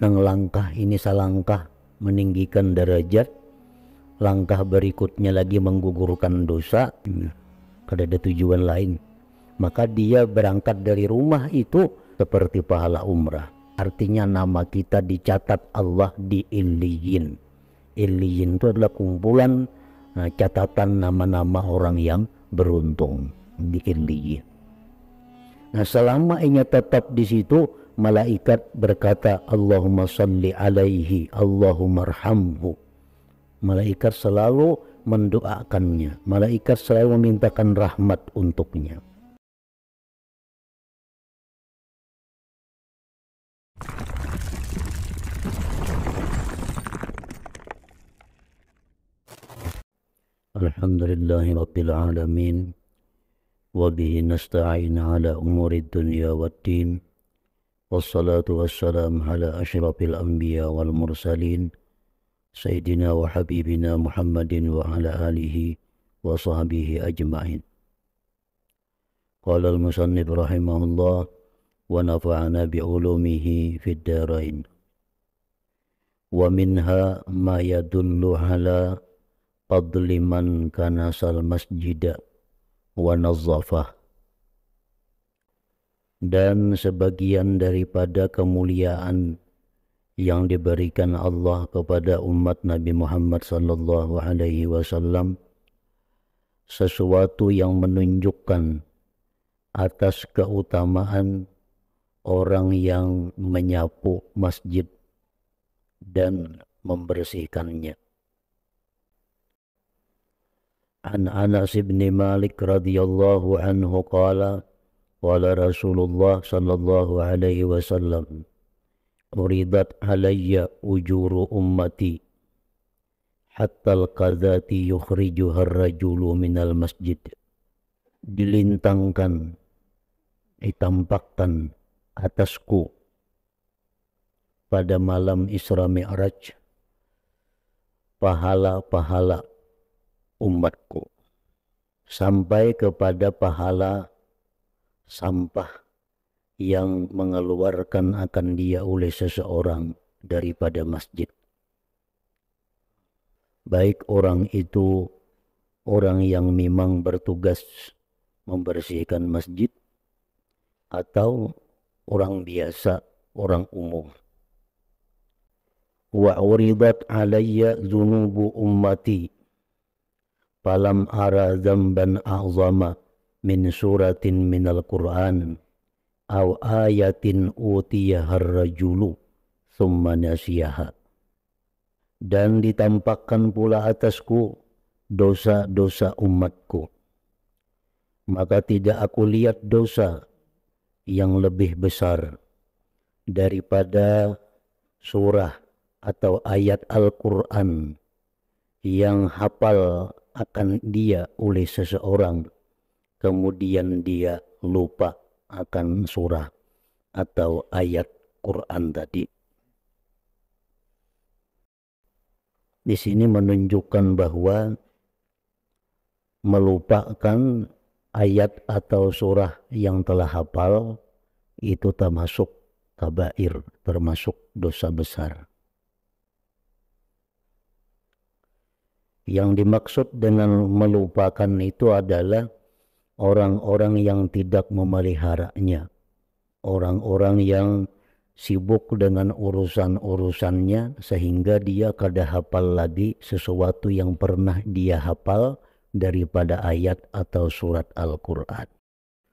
yang langkah ini selangkah meninggikan derajat langkah berikutnya lagi menggugurkan dosa iya. ada tujuan lain maka dia berangkat dari rumah itu seperti pahala umrah artinya nama kita dicatat Allah di Iliyin Iliyin itu adalah kumpulan eh, catatan nama-nama orang yang beruntung di Iliyin nah selama ia tetap di situ malaikat berkata Allahumma salli alaihi Allahumma rahamhu malaikat selalu mendoakannya malaikat selalu memintakan rahmat untuknya Alhamdulillahirabbil alamin wa nasta'in ala umuri dunya waddin والصلاة والسلام على أشرف الأنبياء والمرسلين سيدنا وحبيبنا محمد وعلى آله وصحبه أجمعين قال المصنف رحمه الله ونفعنا بعلومه في الدارين ومنها ما يدل على فضل من كنس المسجد ونظفه dan sebagian daripada kemuliaan yang diberikan Allah kepada umat Nabi Muhammad sallallahu alaihi wasallam sesuatu yang menunjukkan atas keutamaan orang yang menyapu masjid dan membersihkannya. An Anas bin Malik radhiyallahu anhu qala Wala Rasulullah sallallahu alaihi wasallam Uridat alayya ujuru ummati hatta al-qadhati yukhrijuha ar minal masjid dilintangkan ditampakkan atasku pada malam Isra Mi'raj pahala-pahala umatku sampai kepada pahala sampah yang mengeluarkan akan dia oleh seseorang daripada masjid. Baik orang itu orang yang memang bertugas membersihkan masjid atau orang biasa, orang umum. Wa uridat alayya ummati falam ara dzamban a'zama min suratin minal Qur'an aw ayatin utiyahar rajulu summa nasiyaha. Dan ditampakkan pula atasku dosa-dosa umatku. Maka tidak aku lihat dosa yang lebih besar daripada surah atau ayat Al-Quran yang hafal akan dia oleh seseorang kemudian dia lupa akan surah atau ayat Quran tadi. Di sini menunjukkan bahwa melupakan ayat atau surah yang telah hafal itu termasuk kabair, termasuk dosa besar. Yang dimaksud dengan melupakan itu adalah orang-orang yang tidak memeliharanya, orang-orang yang sibuk dengan urusan-urusannya sehingga dia kada hafal lagi sesuatu yang pernah dia hafal daripada ayat atau surat Al-Quran.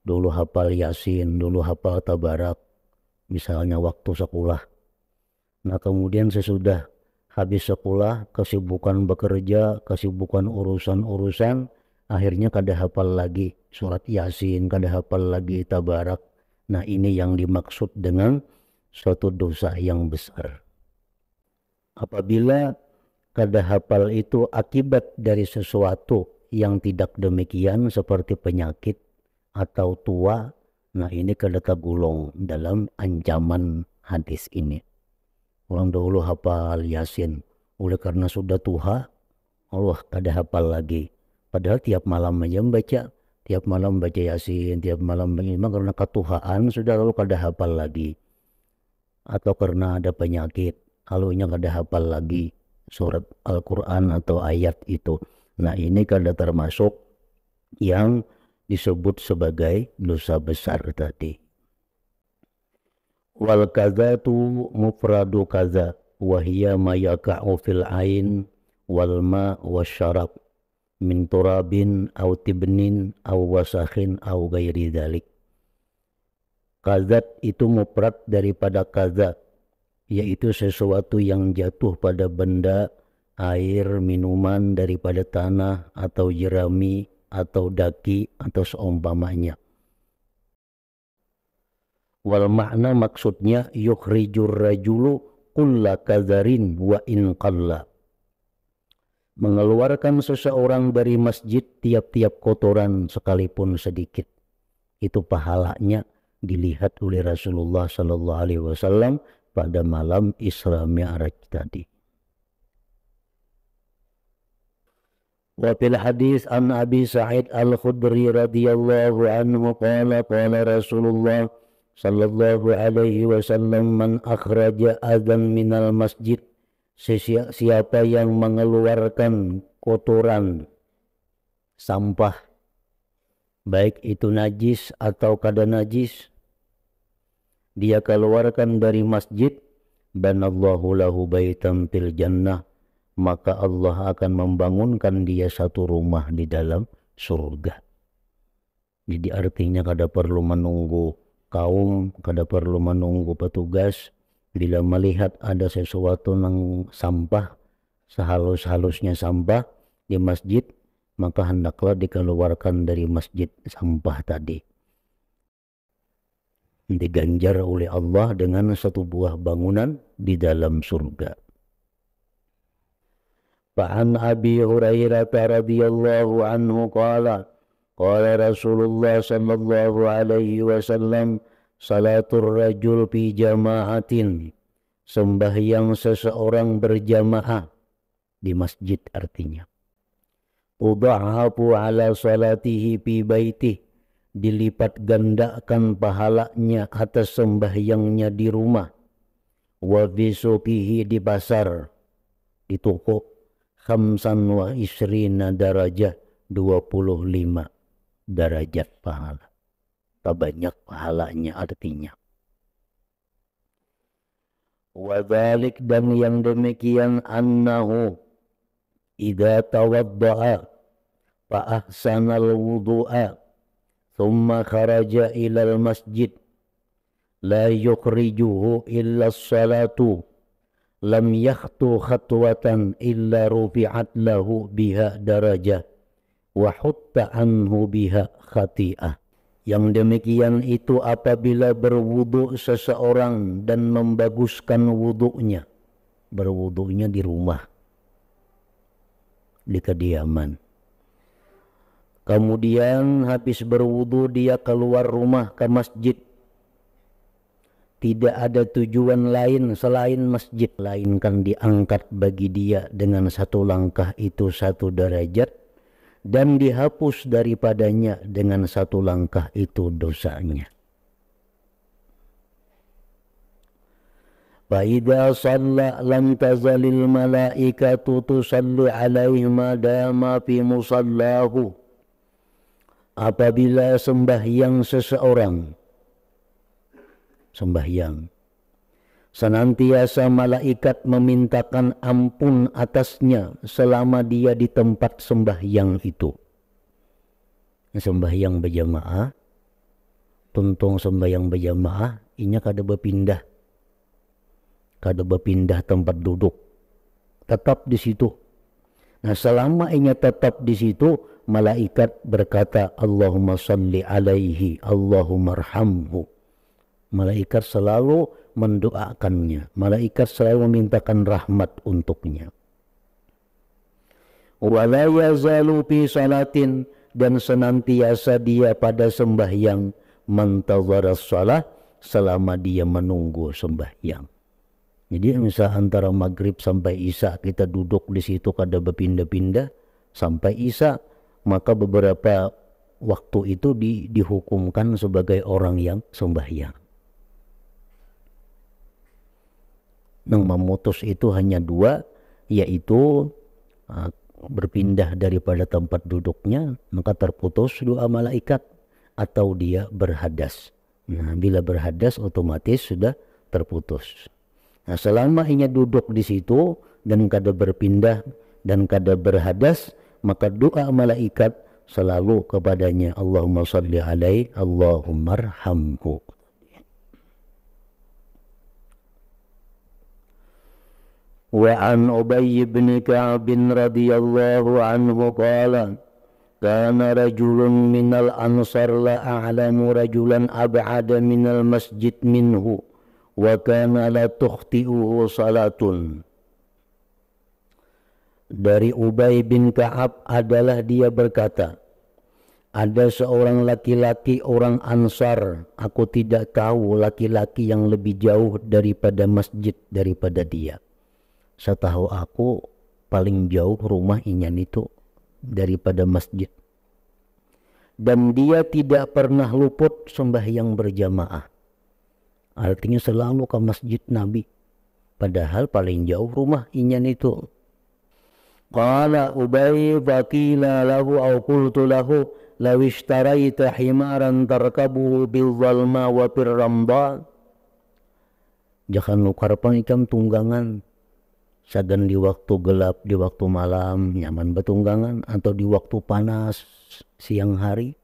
Dulu hafal Yasin, dulu hafal Tabarak, misalnya waktu sekolah. Nah kemudian sesudah habis sekolah, kesibukan bekerja, kesibukan urusan-urusan, akhirnya kada hafal lagi surat yasin kada hafal lagi tabarak nah ini yang dimaksud dengan suatu dosa yang besar apabila kada hafal itu akibat dari sesuatu yang tidak demikian seperti penyakit atau tua nah ini kada kagulung dalam ancaman hadis ini orang dahulu hafal yasin oleh karena sudah tua Allah kada hafal lagi Padahal tiap malam aja membaca, tiap malam membaca Yasin, tiap malam memang karena ketuhanan sudah lalu kada hafal lagi. Atau karena ada penyakit, lalunya kada hafal lagi surat Al-Qur'an atau ayat itu. Nah, ini kada kan termasuk yang disebut sebagai dosa besar tadi. Wal tu mufradu kaza, wa mayakau fil ain wal ma wasyarab min turabin au tibnin au wasakhin au gairi dalik. Kazat itu muprat daripada kazat, yaitu sesuatu yang jatuh pada benda, air, minuman daripada tanah atau jerami atau daki atau seumpamanya. Wal makna maksudnya yukhrijur rajulu kulla kazarin wa in qalla mengeluarkan seseorang dari masjid tiap-tiap kotoran sekalipun sedikit. Itu pahalanya dilihat oleh Rasulullah Shallallahu Alaihi Wasallam pada malam Isra Mi'raj tadi. وفي الحديث عن أبي سعيد الخدري رضي الله عنه قال قال رسول الله صلى الله عليه وسلم من أخرج أذى من siapa yang mengeluarkan kotoran sampah baik itu najis atau kada najis dia keluarkan dari masjid banallahu lahu baitan fil jannah maka Allah akan membangunkan dia satu rumah di dalam surga jadi artinya kada perlu menunggu kaum kada perlu menunggu petugas bila melihat ada sesuatu yang sampah sehalus-halusnya sampah di masjid maka hendaklah dikeluarkan dari masjid sampah tadi diganjar oleh Allah dengan satu buah bangunan di dalam surga. فعن Abi Hurairah رضي الله عنه قال قال رسول الله صلى Salatul rajul pi jamaatin. Sembahyang seseorang berjamaah. Di masjid artinya. Udahapu ala salatihi fi baitih. Dilipat gandakan pahalanya atas sembahyangnya di rumah. Wa bisukihi di pasar. Di toko. Khamsan wa isrina darajah. 25 derajat pahala tak banyak pahalanya artinya. Wadhalik dan yang demikian annahu idha tawadda'a fa'ahsanal wudu'a thumma kharaja ilal masjid la yukrijuhu illa salatu lam yakhtu khatwatan illa rufi'at lahu biha darajah wa hutta anhu biha khati'ah yang demikian itu apabila berwudhu seseorang dan membaguskan wudhunya. Berwudhunya di rumah. Di kediaman. Kemudian habis berwudhu dia keluar rumah ke masjid. Tidak ada tujuan lain selain masjid. Lainkan diangkat bagi dia dengan satu langkah itu satu derajat dan dihapus daripadanya dengan satu langkah itu dosanya. فإذا صلى لم تزل malaikatu تصل عليه ما دام في apabila sembahyang seseorang sembahyang Senantiasa malaikat memintakan ampun atasnya selama dia di tempat sembahyang itu. Sembahyang berjamaah, tuntung sembahyang berjamaah, inya kada berpindah. Kada berpindah tempat duduk. Tetap di situ. Nah selama inya tetap di situ, malaikat berkata Allahumma salli alaihi, Allahumma rahamhu. Malaikat selalu mendoakannya. Malaikat selalu memintakan rahmat untuknya. Wala fi salatin dan senantiasa dia pada sembahyang mantazara salah selama dia menunggu sembahyang. Jadi misal antara maghrib sampai isya kita duduk di situ kada berpindah-pindah sampai isya maka beberapa waktu itu di, dihukumkan sebagai orang yang sembahyang. yang memutus itu hanya dua yaitu ah, berpindah daripada tempat duduknya maka terputus doa malaikat atau dia berhadas. Nah, bila berhadas otomatis sudah terputus. Nah, selama hanya duduk di situ dan kada berpindah dan kada berhadas maka doa malaikat selalu kepadanya Allahumma salli alaihi Allahumma rahamku. وعن أبي بن كعب رضي الله عنه قال كان رجل من الأنصار لا رجلا أبعد من المسجد منه وكان لا تخطئه صلاة dari Ubay bin Ka'ab adalah dia berkata, ada seorang laki-laki orang Ansar, aku tidak tahu laki-laki yang lebih jauh daripada masjid daripada dia setahu aku paling jauh rumah Inyan itu daripada masjid dan dia tidak pernah luput sembahyang berjamaah artinya selalu ke masjid Nabi padahal paling jauh rumah Inyan itu Qala Ubay faqila lahu aw qultu lahu law ishtaraita himaran tarkabuhu bil zalma wa fir Jangan lu karpan ikam tunggangan Sagan di waktu gelap, di waktu malam nyaman bertunggangan atau di waktu panas siang hari.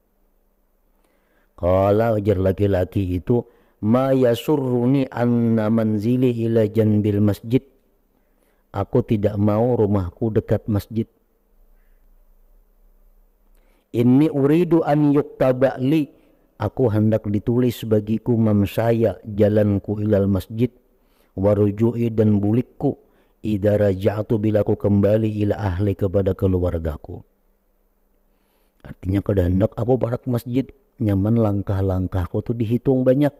Kalau ajar laki-laki itu ma yasurruni anna manzili ila janbil masjid. Aku tidak mau rumahku dekat masjid. Ini uridu an yuktabali. Aku hendak ditulis bagiku mam saya jalanku ilal masjid waruju'i dan bulikku idza raja'tu bila aku kembali ila ahli kepada keluargaku artinya kehendak aku barat masjid nyaman langkah-langkahku tuh dihitung banyak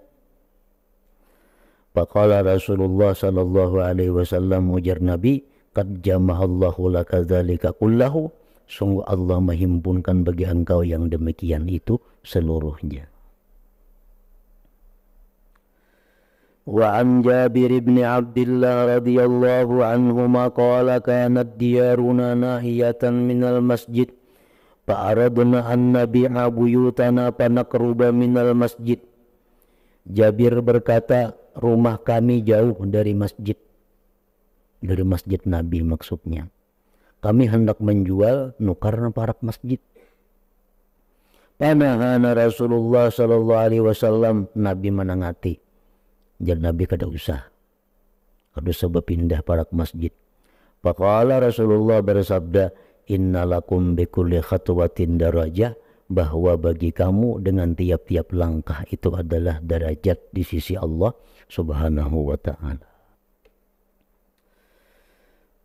Faqala Rasulullah sallallahu alaihi wasallam ujar Nabi qad jamahallahu laka dzalika kullahu sungguh Allah menghimpunkan bagi engkau yang demikian itu seluruhnya وعن جابر بن عبد الله رضي الله عنهما قال كانت ديارنا ناهية من المسجد فأردنا أن نبيع بيوتنا فنقرب من المسجد جابر berkata rumah kami jauh dari masjid dari masjid Nabi maksudnya kami hendak menjual nukarna parak masjid Panahana Rasulullah Sallallahu Alaihi Wasallam Nabi menangati jadi Nabi kada usah kada usah berpindah para ke masjid faqala Rasulullah bersabda innalakum bikulli khatwatin darajah bahwa bagi kamu dengan tiap-tiap langkah itu adalah derajat di sisi Allah subhanahu wa ta'ala.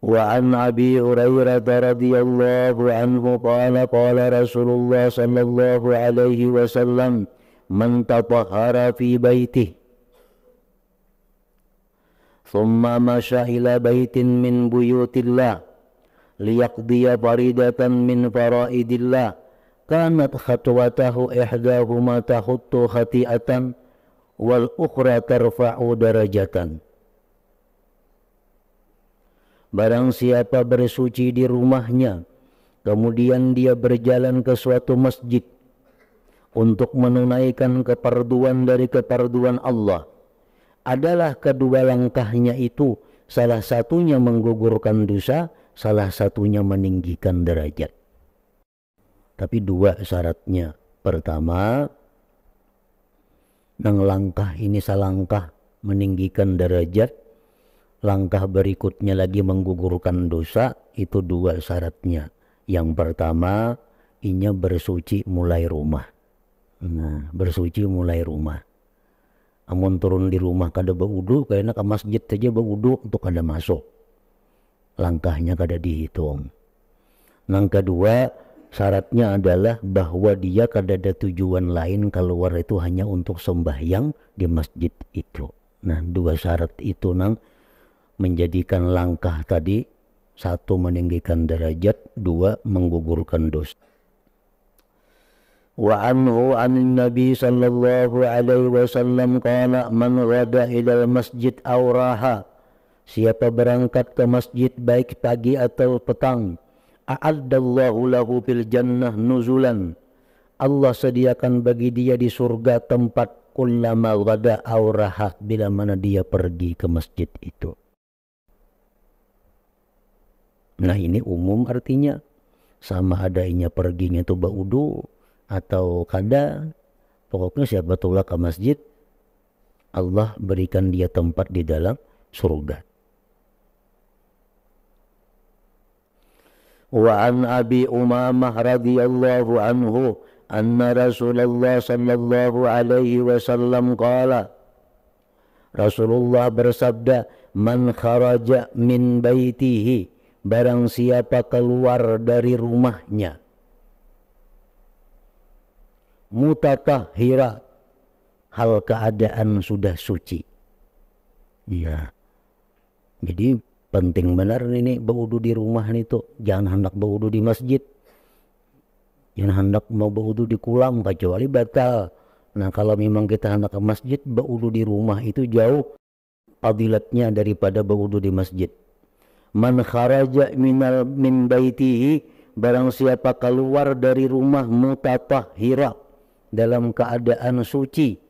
Wa أبي هريرة رضي الله عنه قال قال رسول الله صلى الله عليه وسلم من تطهر Thumma masya ila baitin min buyutillah liyaqdiya faridatan min faraidillah kanat khatwatahu ihdahuma tahuttu khati'atan wal ukhra tarfa'u darajatan Barang siapa bersuci di rumahnya kemudian dia berjalan ke suatu masjid untuk menunaikan keperduan dari keperduan Allah adalah kedua langkahnya itu salah satunya menggugurkan dosa, salah satunya meninggikan derajat. Tapi dua syaratnya. Pertama, nang langkah ini salangkah meninggikan derajat, langkah berikutnya lagi menggugurkan dosa, itu dua syaratnya. Yang pertama, inya bersuci mulai rumah. Nah, bersuci mulai rumah amun turun di rumah kada baudu kayaknya ke masjid saja baudu untuk kada masuk langkahnya kada dihitung Langkah kedua syaratnya adalah bahwa dia kada ada tujuan lain keluar itu hanya untuk sembahyang di masjid itu nah dua syarat itu nang menjadikan langkah tadi satu meninggikan derajat dua menggugurkan dosa وعنه عن النبي صلى الله عليه wasallam قال من غدا إلى المسجد أو راها siapa berangkat ke masjid baik pagi atau petang a'addallahu lahu fil jannah nuzulan Allah sediakan bagi dia di surga tempat kullama ghada aw rahat bila mana dia pergi ke masjid itu Nah ini umum artinya sama adanya perginya itu baudu atau kada pokoknya siapa tulah ke masjid Allah berikan dia tempat di dalam surga وعن أبي أمامة رضي الله عنه أن رسول الله صلى الله عليه Rasulullah bersabda man kharaja min baitihi barang siapa keluar dari rumahnya mutatahhira hal keadaan sudah suci. Iya. Jadi penting benar ini berwudu di rumah nih tuh. Jangan hendak berwudu di masjid. Jangan hendak mau berwudu di kolam kecuali batal. Nah kalau memang kita hendak ke masjid berwudu di rumah itu jauh fadilatnya daripada berwudu di masjid. Man kharaja minal min baitihi barang siapa keluar dari rumah mutatahhira dalam keadaan suci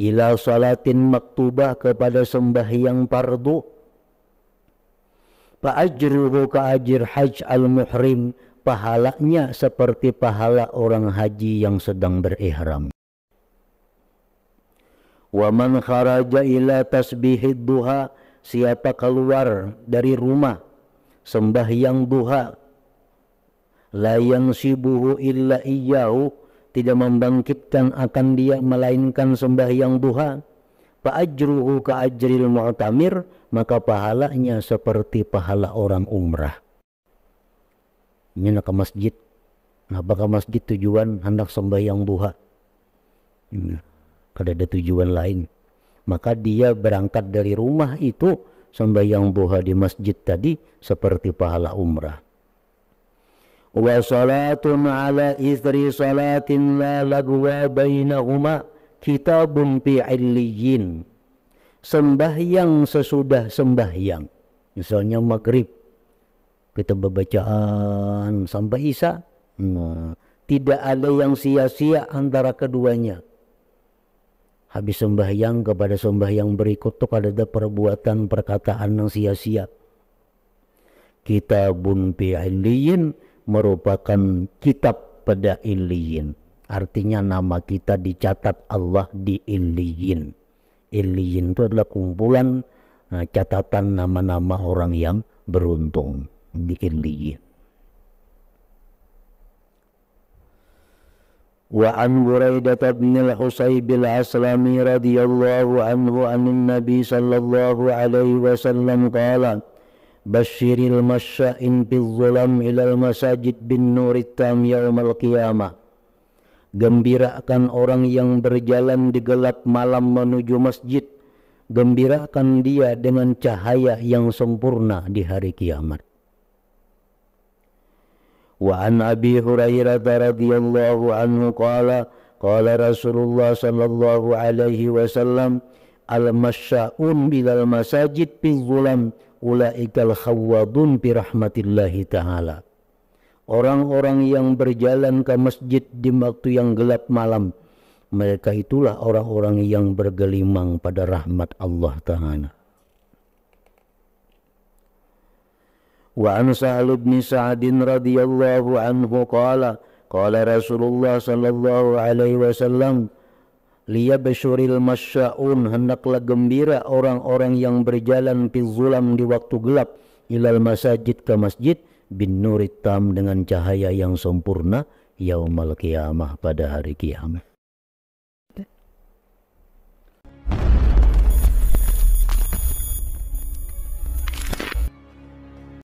ila salatin maktubah kepada sembahyang fardu fa ajruhu ka ajr hajj al muhrim pahalanya seperti pahala orang haji yang sedang berihram wa man kharaja ila tasbihid duha siapa keluar dari rumah sembahyang duha la yansibuhu illa iyyahu tidak membangkitkan akan dia melainkan sembahyang duha fa ajruhu ka ajril mu'tamir maka pahalanya seperti pahala orang umrah ini ke masjid nah bakal masjid tujuan hendak sembahyang duha hmm. kada ada tujuan lain maka dia berangkat dari rumah itu sembahyang duha di masjid tadi seperti pahala umrah وصلاة على إثر صلاة لا لغو بينهما كتاب fi illiyin sembahyang sesudah sembahyang misalnya maghrib kita berbacaan sampai isya nah, tidak ada yang sia-sia antara keduanya habis sembahyang kepada sembahyang berikut tuh ada perbuatan perkataan yang sia-sia kitabun fi illiyin merupakan kitab pada Iliyin. Artinya nama kita dicatat Allah di Iliyin. Iliyin itu adalah kumpulan eh, catatan nama-nama orang yang beruntung di Iliyin. وعن بريدة بن الحصيب العسلمي رضي الله عنه عن النبي صلى الله عليه وسلم قال Bashiril masya'in bizzulam ilal masajid bin nurit tam yaumal Gembirakan orang yang berjalan di gelap malam menuju masjid. Gembirakan dia dengan cahaya yang sempurna di hari kiamat. Wa an Abi Hurairah radhiyallahu anhu qala qala Rasulullah sallallahu alaihi wasallam al masya'un bilal masajid bizzulam ulaikal khawadun bi taala orang-orang yang berjalan ke masjid di waktu yang gelap malam mereka itulah orang-orang yang bergelimang pada rahmat Allah taala wa an sa'al bin sa'd radhiyallahu anhu qala qala rasulullah sallallahu alaihi wasallam liyabshuril masyaun hendaklah gembira orang-orang yang berjalan fi di waktu gelap ilal masajid ke masjid bin nuritam dengan cahaya yang sempurna yaumal qiyamah pada hari kiamat